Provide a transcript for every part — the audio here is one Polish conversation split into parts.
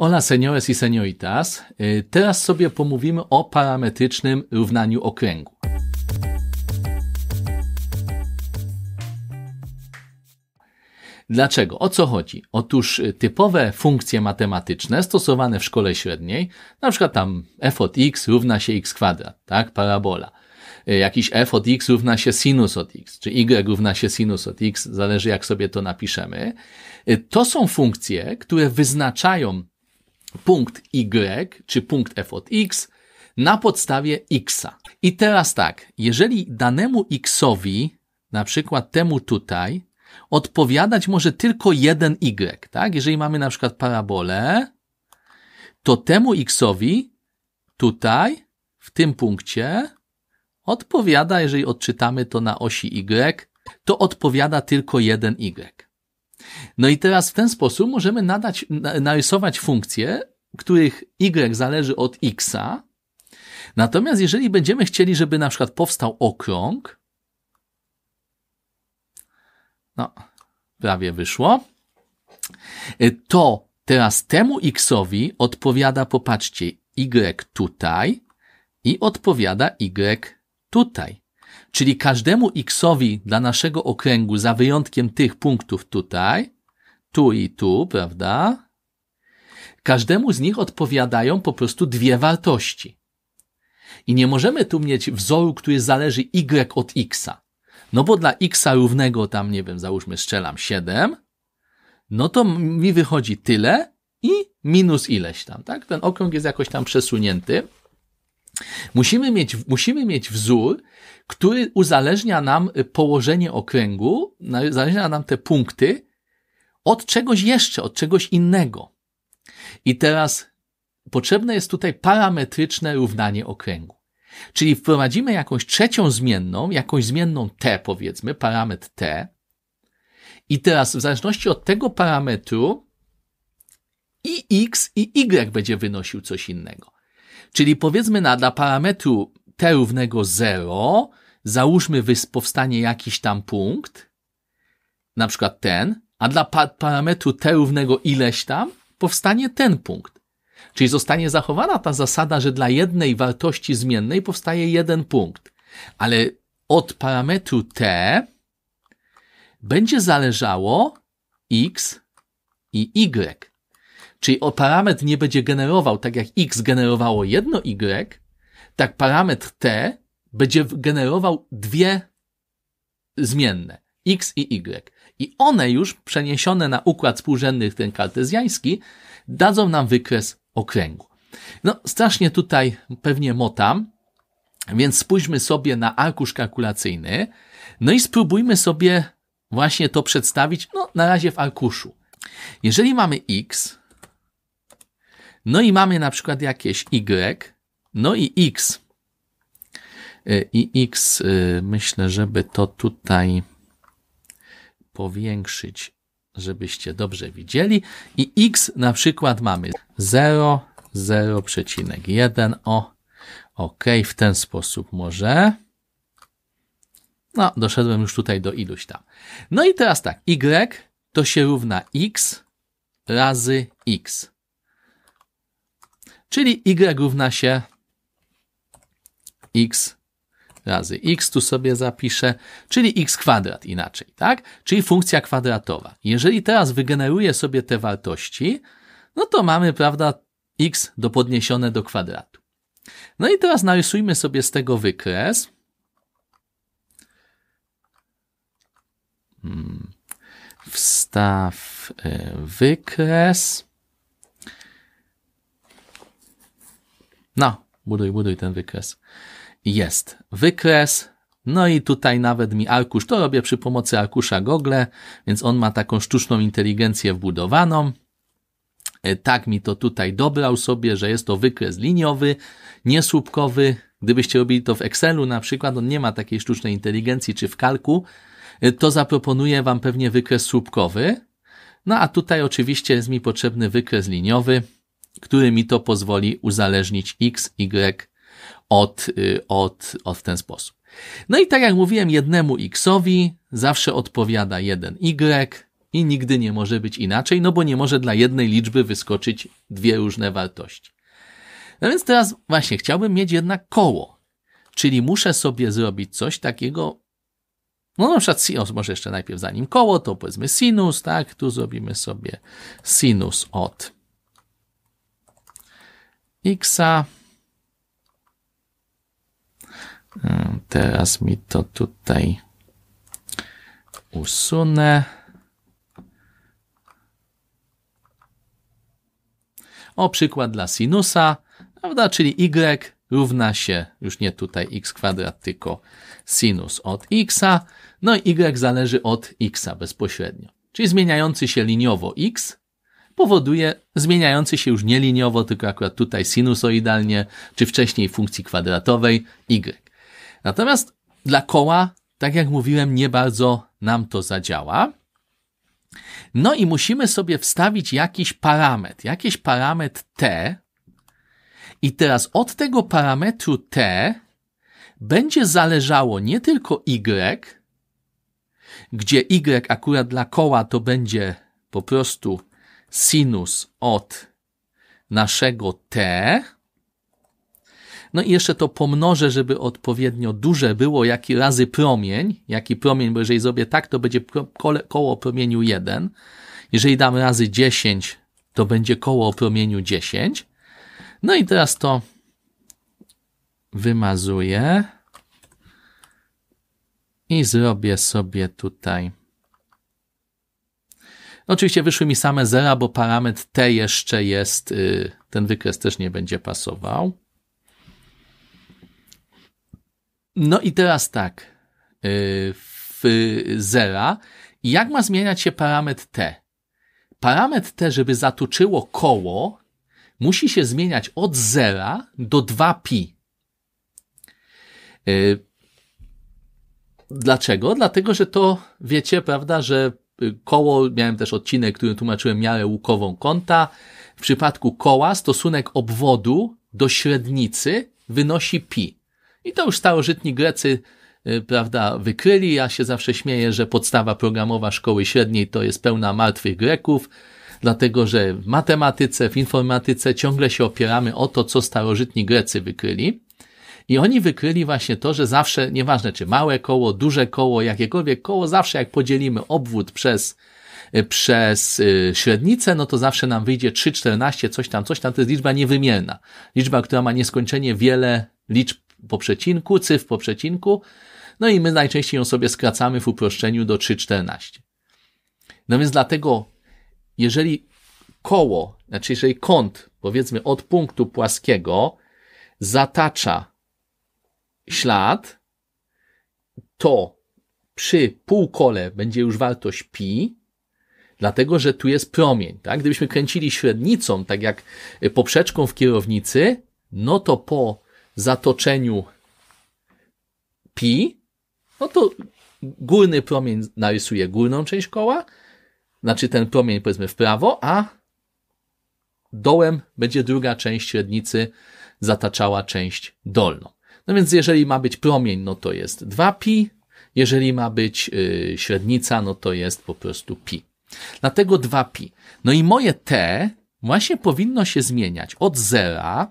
Hola seniores i y senioritas. Y teraz sobie pomówimy o parametrycznym równaniu okręgu. Dlaczego? O co chodzi? Otóż y, typowe funkcje matematyczne stosowane w szkole średniej, na przykład tam f od x równa się x kwadrat, tak, parabola. Jakiś f od x równa się sinus od x, czy y równa się sinus od x, zależy jak sobie to napiszemy. To są funkcje, które wyznaczają punkt Y czy punkt f od x na podstawie x'a. I teraz tak, jeżeli danemu x'owi, na przykład temu tutaj, odpowiadać może tylko jeden y, tak? Jeżeli mamy na przykład parabolę, to temu xowi tutaj, w tym punkcie, odpowiada, jeżeli odczytamy to na osi y, to odpowiada tylko jeden y. No i teraz w ten sposób możemy nadać, narysować funkcje, których y zależy od xa. Natomiast jeżeli będziemy chcieli, żeby na przykład powstał okrąg, no, prawie wyszło, y, to teraz temu xowi odpowiada, popatrzcie, y tutaj i odpowiada y tutaj. Czyli każdemu x-owi dla naszego okręgu, za wyjątkiem tych punktów tutaj, tu i tu, prawda? Każdemu z nich odpowiadają po prostu dwie wartości. I nie możemy tu mieć wzoru, który zależy y od x. No bo dla x równego tam, nie wiem, załóżmy strzelam 7, no to mi wychodzi tyle i minus ileś tam, tak? Ten okrąg jest jakoś tam przesunięty. Musimy mieć, musimy mieć wzór, który uzależnia nam y, położenie okręgu, uzależnia nam te punkty od czegoś jeszcze, od czegoś innego. I teraz potrzebne jest tutaj parametryczne równanie okręgu. Czyli wprowadzimy jakąś trzecią zmienną, jakąś zmienną t, powiedzmy, parametr t. I teraz w zależności od tego parametru i x i y będzie wynosił coś innego. Czyli powiedzmy na, dla parametru t równego 0, załóżmy powstanie jakiś tam punkt, na przykład ten, a dla pa parametru t równego ileś tam powstanie ten punkt. Czyli zostanie zachowana ta zasada, że dla jednej wartości zmiennej powstaje jeden punkt. Ale od parametru t będzie zależało x i y. Czyli o parametr nie będzie generował tak jak x generowało jedno y, tak parametr t będzie generował dwie zmienne x i y. I one już przeniesione na układ współrzędnych ten kartezjański dadzą nam wykres okręgu. No, strasznie tutaj pewnie motam, więc spójrzmy sobie na arkusz kalkulacyjny, no i spróbujmy sobie właśnie to przedstawić, no, na razie w arkuszu. Jeżeli mamy x, no i mamy na przykład jakieś Y, no i X. Y, I X, y, myślę, żeby to tutaj powiększyć, żebyście dobrze widzieli. I X na przykład mamy 0, 0,1. O, ok, w ten sposób może. No, doszedłem już tutaj do iluś tam. No i teraz tak, y to się równa x razy x. Czyli y równa się x razy x tu sobie zapiszę, czyli x kwadrat inaczej, tak? Czyli funkcja kwadratowa. Jeżeli teraz wygeneruję sobie te wartości, no to mamy, prawda, x do podniesione do kwadratu. No i teraz narysujmy sobie z tego wykres. Hmm. Wstaw y, wykres. No, buduj, buduj ten wykres. Jest wykres, no i tutaj nawet mi arkusz, to robię przy pomocy arkusza Google, więc on ma taką sztuczną inteligencję wbudowaną. E, tak mi to tutaj dobrał sobie, że jest to wykres liniowy, niesłupkowy. Gdybyście robili to w Excelu na przykład, on nie ma takiej sztucznej inteligencji czy w kalku, e, to zaproponuję Wam pewnie wykres słupkowy. No a tutaj oczywiście jest mi potrzebny wykres liniowy który mi to pozwoli uzależnić X, Y od, y, od, od ten sposób. No i tak jak mówiłem, jednemu X-owi zawsze odpowiada jeden Y i nigdy nie może być inaczej, no bo nie może dla jednej liczby wyskoczyć dwie różne wartości. No więc teraz właśnie chciałbym mieć jednak koło, czyli muszę sobie zrobić coś takiego, no na przykład sinus, może jeszcze najpierw zanim koło, to powiedzmy sinus, tak, tu zrobimy sobie sinus od x. -a. Teraz mi to tutaj usunę. O przykład dla sinusa, prawda? Czyli y równa się już nie tutaj x kwadrat, tylko sinus od x. No i y zależy od x bezpośrednio. Czyli zmieniający się liniowo x powoduje zmieniający się już nie liniowo, tylko akurat tutaj sinusoidalnie, czy wcześniej funkcji kwadratowej y. Natomiast dla koła, tak jak mówiłem, nie bardzo nam to zadziała. No i musimy sobie wstawić jakiś parametr, jakiś parametr t. I teraz od tego parametru t będzie zależało nie tylko y, gdzie y akurat dla koła to będzie po prostu sinus od naszego t. No i jeszcze to pomnożę, żeby odpowiednio duże było, jaki razy promień, jaki promień, bo jeżeli zrobię tak, to będzie koło promieniu 1. Jeżeli dam razy 10, to będzie koło promieniu 10. No i teraz to wymazuję i zrobię sobie tutaj no oczywiście wyszły mi same zera, bo parametr T jeszcze jest, y, ten wykres też nie będzie pasował. No i teraz tak, y, w zera, jak ma zmieniać się parametr T? Parametr T, żeby zatoczyło koło, musi się zmieniać od zera do 2pi. Y, dlaczego? Dlatego, że to wiecie, prawda, że koło, miałem też odcinek, który tłumaczyłem miarę łukową kąta. W przypadku koła stosunek obwodu do średnicy wynosi pi. I to już starożytni Grecy y, prawda, wykryli. Ja się zawsze śmieję, że podstawa programowa szkoły średniej to jest pełna martwych Greków, dlatego że w matematyce, w informatyce ciągle się opieramy o to, co starożytni Grecy wykryli. I oni wykryli właśnie to, że zawsze, nieważne czy małe koło, duże koło, jakiekolwiek koło, zawsze jak podzielimy obwód przez y, przez y, średnicę, no to zawsze nam wyjdzie 3, 14, coś tam, coś tam. To jest liczba niewymierna. Liczba, która ma nieskończenie wiele liczb po przecinku, cyfr po przecinku. No i my najczęściej ją sobie skracamy w uproszczeniu do 3,14. No więc dlatego, jeżeli koło, znaczy jeżeli kąt, powiedzmy od punktu płaskiego, zatacza ślad, to przy półkole będzie już wartość pi, dlatego że tu jest promień. Tak? Gdybyśmy kręcili średnicą, tak jak poprzeczką w kierownicy, no to po zatoczeniu pi, no to górny promień narysuje górną część koła, znaczy ten promień powiedzmy w prawo, a dołem będzie druga część średnicy zataczała część dolną. No więc jeżeli ma być promień, no to jest 2pi, jeżeli ma być yy, średnica, no to jest po prostu pi. Dlatego 2pi. No i moje t właśnie powinno się zmieniać od 0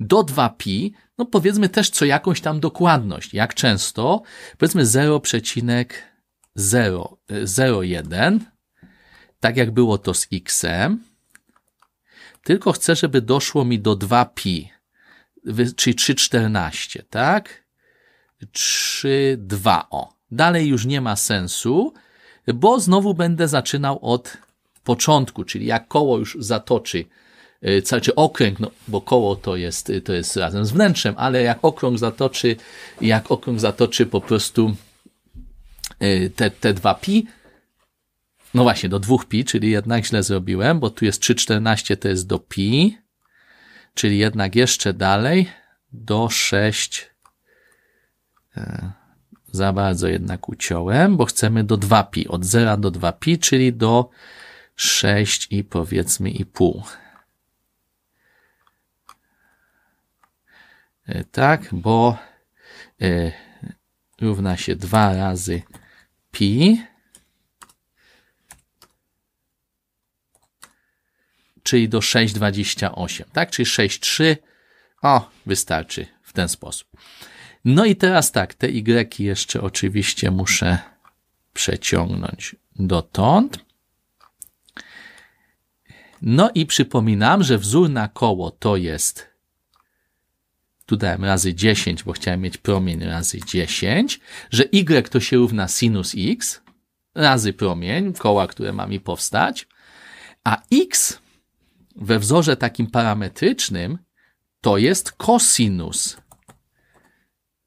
do 2pi, no powiedzmy też co jakąś tam dokładność. Jak często? Powiedzmy 0,01, y, tak jak było to z x tylko chcę, żeby doszło mi do 2pi czyli 3,14, tak? 3,2, o. Dalej już nie ma sensu, bo znowu będę zaczynał od początku, czyli jak koło już zatoczy, y, czy okręg, no, bo koło to jest, y, to jest razem z wnętrzem, ale jak okrąg zatoczy, jak okrąg zatoczy po prostu y, te, te dwa pi, no właśnie, do dwóch pi, czyli jednak źle zrobiłem, bo tu jest 3,14, to jest do pi, czyli jednak jeszcze dalej do 6. E, za bardzo jednak uciąłem, bo chcemy do 2pi, od 0 do 2pi, czyli do 6 i powiedzmy i pół. E, tak, bo e, równa się 2 razy pi czyli do 6,28, tak? Czyli 6,3, o, wystarczy w ten sposób. No i teraz tak, te Y jeszcze oczywiście muszę przeciągnąć dotąd. No i przypominam, że wzór na koło to jest, tu dałem razy 10, bo chciałem mieć promień razy 10, że y to się równa sinus x razy promień, koła, które ma mi powstać, a x we wzorze takim parametrycznym to jest cosinus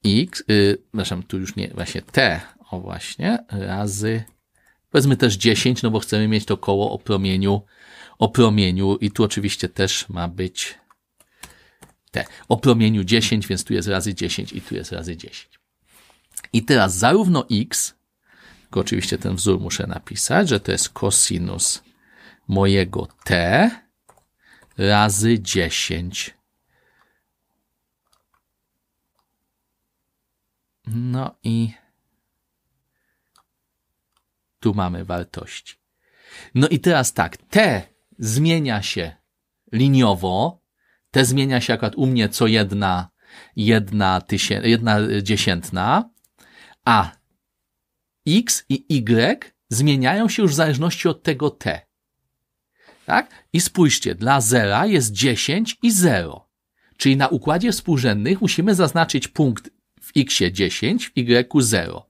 x, yy, przepraszam, tu już nie, właśnie t, o właśnie, razy, powiedzmy też 10, no bo chcemy mieć to koło o promieniu, o promieniu i tu oczywiście też ma być t o promieniu 10, więc tu jest razy 10 i tu jest razy 10. I teraz zarówno x, tylko oczywiście ten wzór muszę napisać, że to jest cosinus mojego t, razy 10. No i tu mamy wartości. No i teraz tak, te zmienia się liniowo, te zmienia się akurat u mnie co jedna, jedna, tysię, jedna dziesiętna, a x i y zmieniają się już w zależności od tego t. Tak? I spójrzcie, dla zera jest 10 i 0. Czyli na układzie współrzędnych musimy zaznaczyć punkt w x 10, w y 0.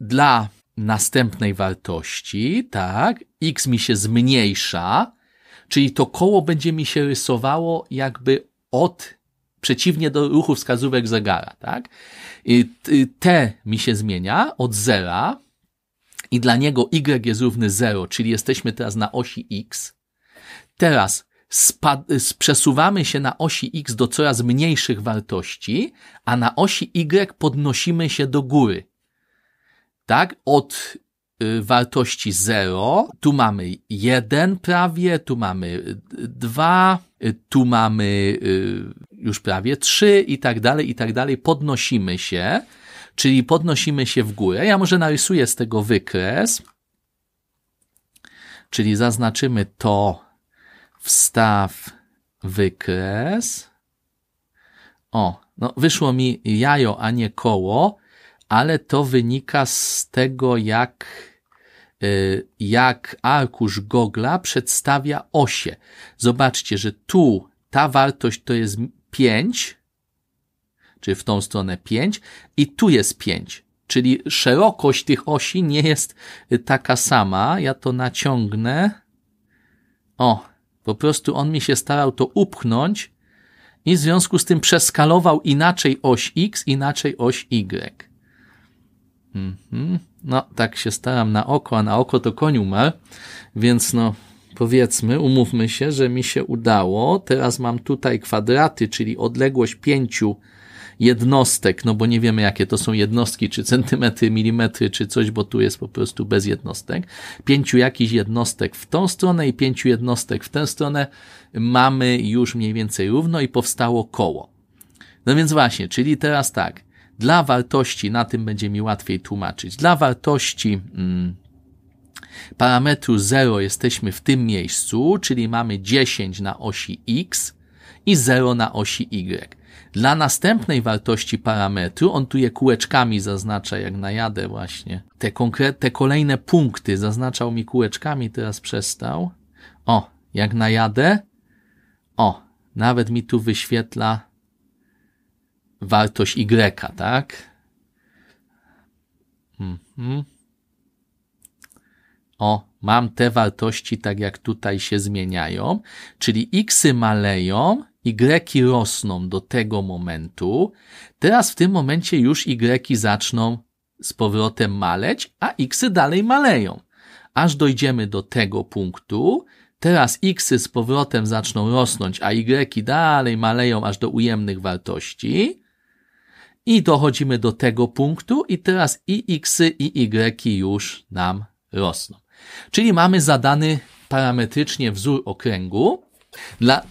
Dla następnej wartości, tak, x mi się zmniejsza, czyli to koło będzie mi się rysowało jakby od przeciwnie do ruchu wskazówek zegara, tak? I t mi się zmienia od zera i dla niego y jest równy 0, czyli jesteśmy teraz na osi x. Teraz y, przesuwamy się na osi x do coraz mniejszych wartości, a na osi y podnosimy się do góry. Tak? Od y, wartości 0, tu mamy 1 prawie, tu mamy 2, y, tu mamy już prawie 3 i tak dalej, i tak dalej. Podnosimy się czyli podnosimy się w górę. Ja może narysuję z tego wykres, czyli zaznaczymy to, wstaw, wykres. O, no wyszło mi jajo, a nie koło, ale to wynika z tego, jak y, jak arkusz gogla przedstawia osie. Zobaczcie, że tu ta wartość to jest 5, czy w tą stronę 5 i tu jest 5. Czyli szerokość tych osi nie jest taka sama. Ja to naciągnę. O, po prostu on mi się starał to upchnąć i w związku z tym przeskalował inaczej oś X, inaczej oś Y. Mhm. No, tak się staram na oko, a na oko to koń umarł, więc no, powiedzmy, umówmy się, że mi się udało. Teraz mam tutaj kwadraty, czyli odległość 5 jednostek, no bo nie wiemy jakie to są jednostki, czy centymetry, milimetry, czy coś, bo tu jest po prostu bez jednostek. Pięciu jakichś jednostek w tą stronę i pięciu jednostek w tę stronę mamy już mniej więcej równo i powstało koło. No więc właśnie, czyli teraz tak, dla wartości, na tym będzie mi łatwiej tłumaczyć, dla wartości mm, parametru 0 jesteśmy w tym miejscu, czyli mamy 10 na osi x i 0 na osi y. Dla następnej wartości parametru, on tu je kółeczkami zaznacza, jak najadę właśnie. Te, kolejne punkty zaznaczał mi kółeczkami, teraz przestał. O, jak najadę, o, nawet mi tu wyświetla wartość Y, tak? Mhm. O, mam te wartości tak jak tutaj się zmieniają, czyli xy maleją, Y rosną do tego momentu. Teraz w tym momencie już Y zaczną z powrotem maleć, a Xy dalej maleją. Aż dojdziemy do tego punktu, teraz Xy z powrotem zaczną rosnąć, a Y dalej maleją aż do ujemnych wartości. I dochodzimy do tego punktu i teraz i Xy i Y już nam rosną. Czyli mamy zadany parametrycznie wzór okręgu. Dla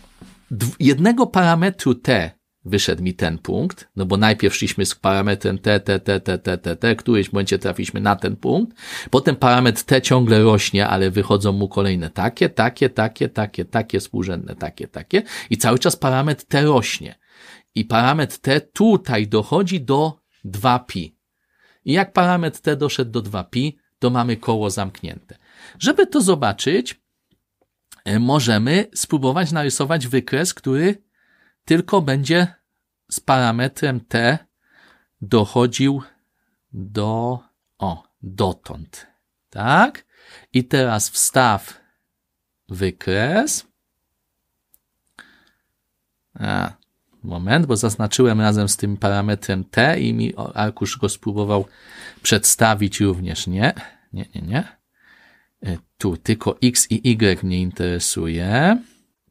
jednego parametru T wyszedł mi ten punkt, no bo najpierw szliśmy z parametrem t, t, t, t, t, t, t, któryś momencie trafiliśmy na ten punkt, potem parametr t ciągle rośnie, ale wychodzą mu kolejne takie, takie, takie, takie, takie, współrzędne, takie, takie i cały czas parametr t rośnie. I parametr t tutaj dochodzi do 2pi. I jak parametr t doszedł do 2pi, to mamy koło zamknięte. Żeby to zobaczyć, E, możemy spróbować narysować wykres, który tylko będzie z parametrem t dochodził do, o, dotąd. Tak? I teraz wstaw wykres. A, moment, bo zaznaczyłem razem z tym parametrem t i mi arkusz go spróbował przedstawić również. Nie, nie, nie, nie. E, tu tylko x i y mnie interesuje,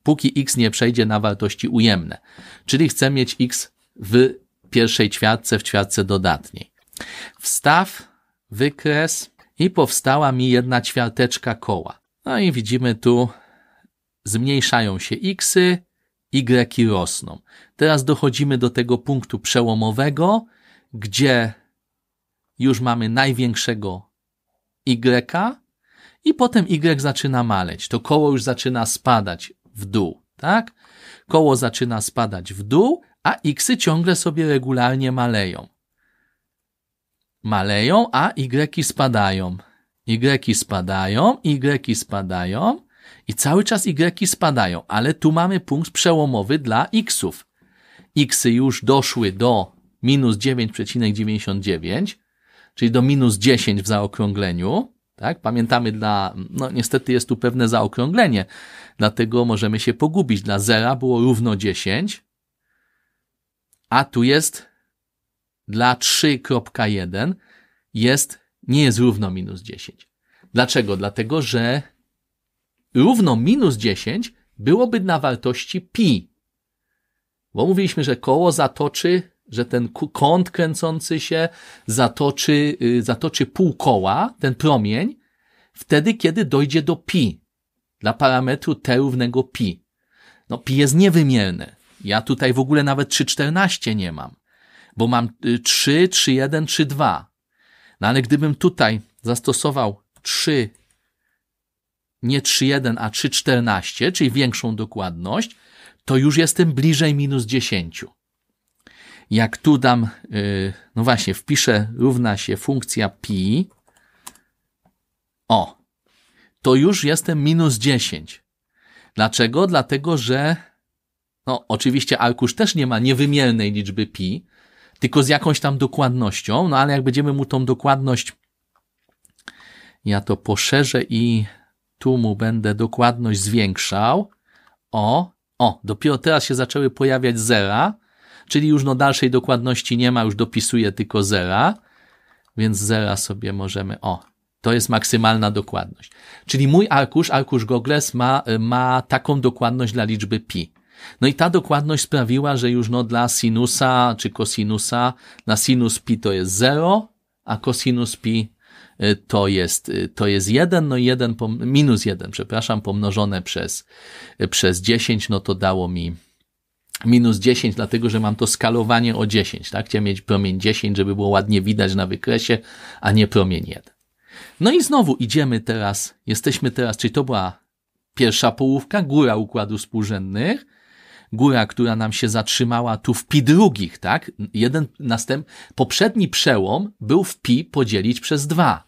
póki x nie przejdzie na wartości ujemne. Czyli chcę mieć x w pierwszej ćwiartce, w ćwiartce dodatniej. Wstaw, wykres i powstała mi jedna ćwiarteczka koła. No i widzimy tu zmniejszają się xy, y rosną. Teraz dochodzimy do tego punktu przełomowego, gdzie już mamy największego y, i potem Y zaczyna maleć. To koło już zaczyna spadać w dół, tak? Koło zaczyna spadać w dół, a Xy ciągle sobie regularnie maleją. Maleją, a Y spadają. Y spadają, Y spadają i cały czas Y spadają, ale tu mamy punkt przełomowy dla Xów. Xy już doszły do minus 9,99, czyli do minus 10 w zaokrągleniu, tak? Pamiętamy dla, no niestety jest tu pewne zaokrąglenie, dlatego możemy się pogubić. Dla zera było równo 10, a tu jest dla 3.1 jest, nie jest równo minus 10. Dlaczego? Dlatego, że równo minus 10 byłoby na wartości pi. Bo mówiliśmy, że koło zatoczy że ten kąt kręcący się zatoczy, y, zatoczy pół koła, ten promień, wtedy, kiedy dojdzie do pi, dla parametru t równego pi. No, pi jest niewymierne. Ja tutaj w ogóle nawet 3,14 nie mam, bo mam 3, 3,1, 3,2. No ale gdybym tutaj zastosował 3, nie 3,1, a 3,14, czyli większą dokładność, to już jestem bliżej minus 10 jak tu dam, y, no właśnie, wpiszę równa się funkcja pi, o, to już jestem minus 10. Dlaczego? Dlatego, że no oczywiście arkusz też nie ma niewymiernej liczby pi, tylko z jakąś tam dokładnością, no ale jak będziemy mu tą dokładność, ja to poszerzę i tu mu będę dokładność zwiększał, o, o, dopiero teraz się zaczęły pojawiać zera, czyli już no dalszej dokładności nie ma, już dopisuje tylko zera, więc zera sobie możemy, o, to jest maksymalna dokładność. Czyli mój arkusz, arkusz Gogles ma, ma taką dokładność dla liczby pi. No i ta dokładność sprawiła, że już no dla sinusa czy kosinusa, na sinus pi to jest 0, a kosinus pi y, to jest, y, to jest 1, no i 1, minus 1, przepraszam, pomnożone przez, y, przez 10, no to dało mi minus 10, dlatego że mam to skalowanie o 10, tak? Chciałem mieć promień 10, żeby było ładnie widać na wykresie, a nie promień 1. No i znowu idziemy teraz, jesteśmy teraz, czyli to była pierwsza połówka, góra układu współrzędnych, góra, która nam się zatrzymała tu w pi drugich, tak? Jeden następ, poprzedni przełom był w pi podzielić przez 2.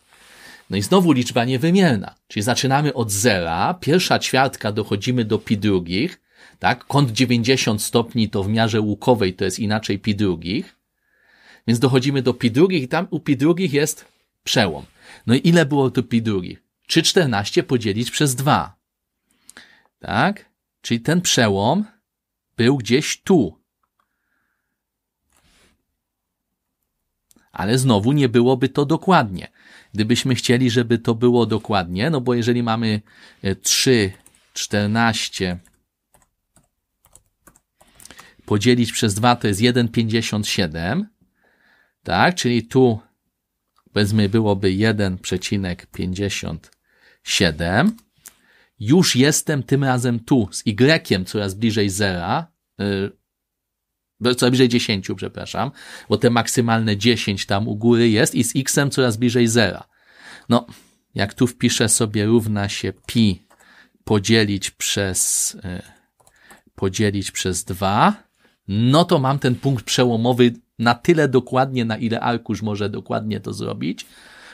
No i znowu liczba niewymierna. Czyli zaczynamy od zera, pierwsza ćwiartka dochodzimy do pi drugich, tak? Kąt 90 stopni to w miarze łukowej to jest inaczej pi drugich. Więc dochodzimy do pi drugich i tam u pi drugich jest przełom. No i ile było tu pi drugich? 3,14 podzielić przez 2. Tak? Czyli ten przełom był gdzieś tu. Ale znowu nie byłoby to dokładnie. Gdybyśmy chcieli, żeby to było dokładnie, no bo jeżeli mamy 3, e, 14, podzielić przez 2 to jest 1,57, tak? Czyli tu powiedzmy byłoby 1,57. Już jestem tym razem tu z y coraz bliżej 0, yy, coraz bliżej 10, przepraszam, bo te maksymalne 10 tam u góry jest i z x coraz bliżej 0. No, jak tu wpiszę sobie równa się pi podzielić przez, yy, podzielić przez 2, no to mam ten punkt przełomowy na tyle dokładnie, na ile arkusz może dokładnie to zrobić,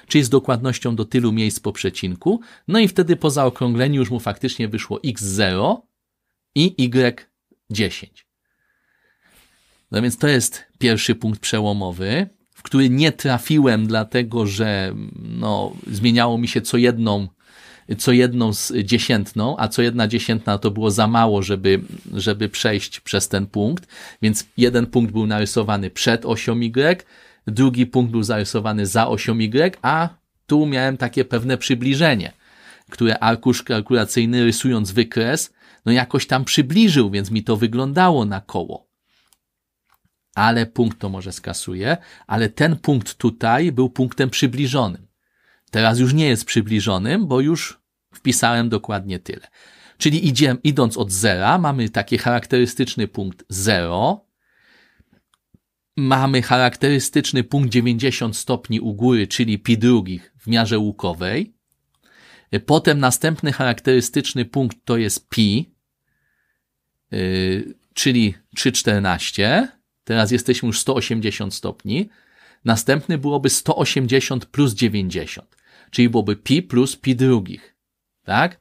czyli z dokładnością do tylu miejsc po przecinku. No i wtedy po zaokrągleniu już mu faktycznie wyszło x0 i y10. No więc to jest pierwszy punkt przełomowy, w który nie trafiłem, dlatego że no, zmieniało mi się co jedną co jedną z dziesiętną, a co jedna dziesiętna to było za mało, żeby, żeby przejść przez ten punkt, więc jeden punkt był narysowany przed osią Y, drugi punkt był zarysowany za osią Y, a tu miałem takie pewne przybliżenie, które arkusz kalkulacyjny rysując wykres, no jakoś tam przybliżył, więc mi to wyglądało na koło. Ale punkt to może skasuje, ale ten punkt tutaj był punktem przybliżonym. Teraz już nie jest przybliżonym, bo już wpisałem dokładnie tyle. Czyli idąc od zera, mamy taki charakterystyczny punkt 0, mamy charakterystyczny punkt 90 stopni u góry, czyli pi drugich w miarze łukowej. Potem następny charakterystyczny punkt to jest pi, y, czyli 3,14. Teraz jesteśmy już 180 stopni. Następny byłoby 180 plus 90 czyli byłoby pi plus pi drugich, tak?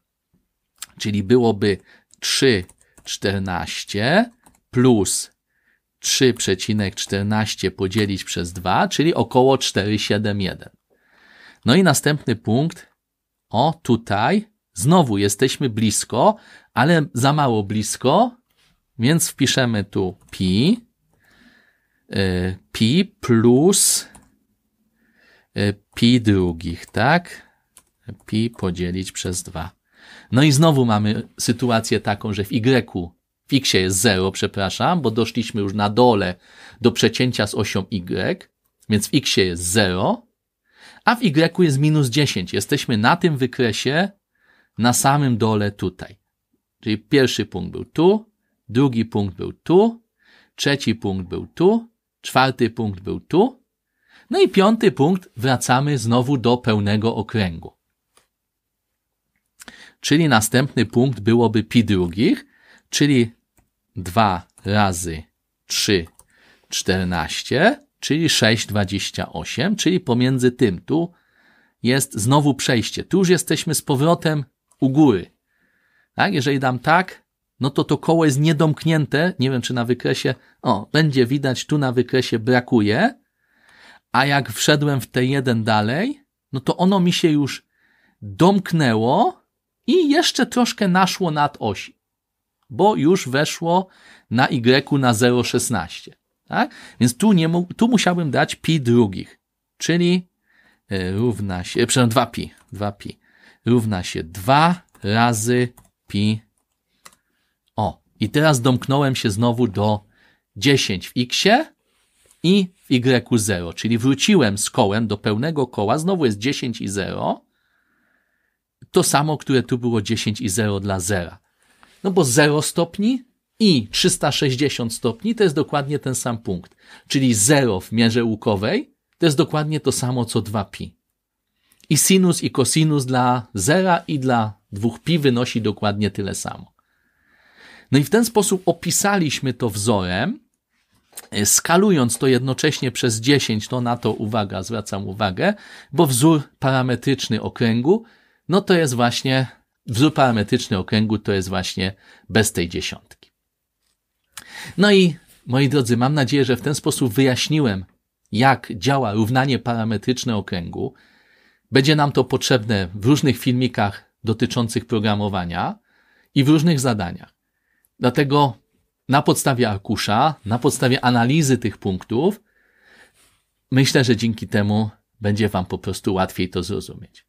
Czyli byłoby 3,14 plus 3,14 podzielić przez 2, czyli około 4,71. No i następny punkt, o tutaj, znowu jesteśmy blisko, ale za mało blisko, więc wpiszemy tu pi, y, pi plus E, pi drugich, tak? Pi podzielić przez 2. No i znowu mamy sytuację taką, że w y, w x jest 0, przepraszam, bo doszliśmy już na dole do przecięcia z osią y, więc w x jest 0, a w y jest minus 10. Jesteśmy na tym wykresie, na samym dole tutaj. Czyli pierwszy punkt był tu, drugi punkt był tu, trzeci punkt był tu, czwarty punkt był tu, no i piąty punkt, wracamy znowu do pełnego okręgu. Czyli następny punkt byłoby pi drugich, czyli 2 razy 3, 14, czyli 6, 28, czyli pomiędzy tym tu jest znowu przejście. Tu już jesteśmy z powrotem u góry. Tak? Jeżeli dam tak, no to to koło jest niedomknięte. Nie wiem, czy na wykresie, o, będzie widać, tu na wykresie brakuje, a jak wszedłem w te jeden dalej, no to ono mi się już domknęło i jeszcze troszkę naszło nad osi, bo już weszło na Y na 0,16. Tak? Więc tu, nie tu musiałbym dać pi drugich, czyli e, równa się, przepraszam, 2pi, 2pi równa się 2 razy pi. O, i teraz domknąłem się znowu do 10 w x i Y0, czyli wróciłem z kołem do pełnego koła, znowu jest 10 i 0, to samo, które tu było 10 i 0 dla 0. No bo 0 stopni i 360 stopni to jest dokładnie ten sam punkt. Czyli 0 w mierze łukowej to jest dokładnie to samo co 2pi. I sinus i kosinus dla 0 i dla 2pi wynosi dokładnie tyle samo. No i w ten sposób opisaliśmy to wzorem, E, skalując to jednocześnie przez 10, to na to uwaga, zwracam uwagę, bo wzór parametryczny okręgu, no to jest właśnie, wzór parametryczny okręgu to jest właśnie bez tej dziesiątki. No i moi drodzy, mam nadzieję, że w ten sposób wyjaśniłem, jak działa równanie parametryczne okręgu. Będzie nam to potrzebne w różnych filmikach dotyczących programowania i w różnych zadaniach. Dlatego na podstawie arkusza, na podstawie analizy tych punktów, myślę, że dzięki temu będzie Wam po prostu łatwiej to zrozumieć.